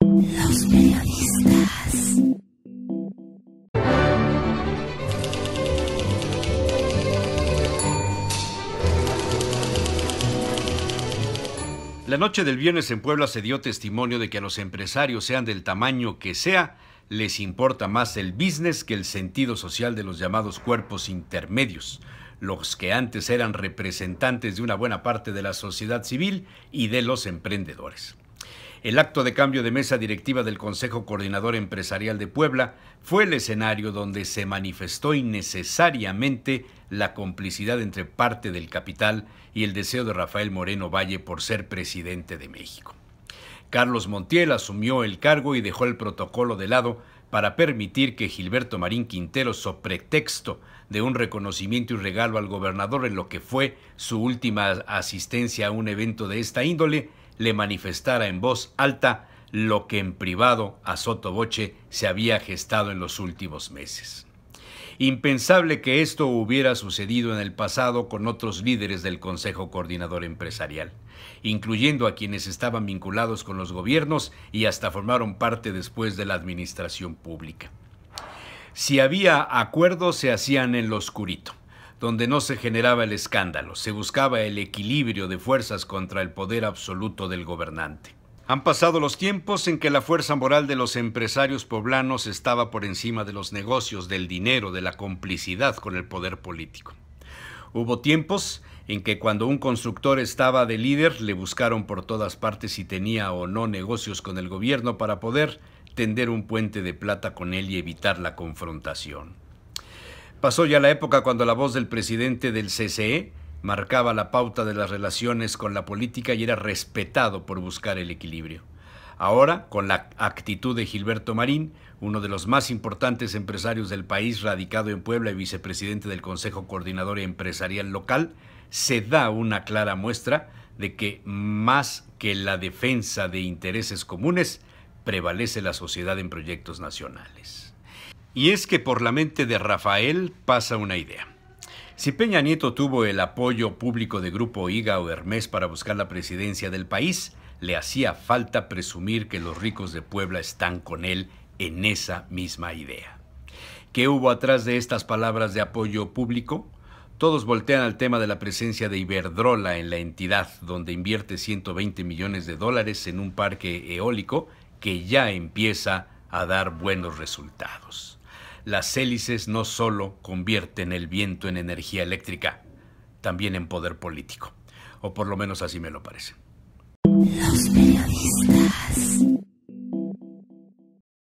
Los periodistas. La noche del viernes en Puebla se dio testimonio de que a los empresarios, sean del tamaño que sea, les importa más el business que el sentido social de los llamados cuerpos intermedios, los que antes eran representantes de una buena parte de la sociedad civil y de los emprendedores. El acto de cambio de mesa directiva del Consejo Coordinador Empresarial de Puebla fue el escenario donde se manifestó innecesariamente la complicidad entre parte del capital y el deseo de Rafael Moreno Valle por ser presidente de México. Carlos Montiel asumió el cargo y dejó el protocolo de lado para permitir que Gilberto Marín Quintero, so pretexto de un reconocimiento y regalo al gobernador en lo que fue su última asistencia a un evento de esta índole, le manifestara en voz alta lo que en privado a Boche se había gestado en los últimos meses. Impensable que esto hubiera sucedido en el pasado con otros líderes del Consejo Coordinador Empresarial, incluyendo a quienes estaban vinculados con los gobiernos y hasta formaron parte después de la administración pública. Si había acuerdos, se hacían en lo oscurito donde no se generaba el escándalo, se buscaba el equilibrio de fuerzas contra el poder absoluto del gobernante. Han pasado los tiempos en que la fuerza moral de los empresarios poblanos estaba por encima de los negocios, del dinero, de la complicidad con el poder político. Hubo tiempos en que cuando un constructor estaba de líder le buscaron por todas partes si tenía o no negocios con el gobierno para poder tender un puente de plata con él y evitar la confrontación. Pasó ya la época cuando la voz del presidente del CCE marcaba la pauta de las relaciones con la política y era respetado por buscar el equilibrio. Ahora, con la actitud de Gilberto Marín, uno de los más importantes empresarios del país, radicado en Puebla y vicepresidente del Consejo Coordinador Empresarial Local, se da una clara muestra de que más que la defensa de intereses comunes, prevalece la sociedad en proyectos nacionales. Y es que por la mente de Rafael pasa una idea. Si Peña Nieto tuvo el apoyo público de Grupo IGA o Hermes para buscar la presidencia del país, le hacía falta presumir que los ricos de Puebla están con él en esa misma idea. ¿Qué hubo atrás de estas palabras de apoyo público? Todos voltean al tema de la presencia de Iberdrola en la entidad, donde invierte 120 millones de dólares en un parque eólico que ya empieza a dar buenos resultados las hélices no solo convierten el viento en energía eléctrica, también en poder político. O por lo menos así me lo parece.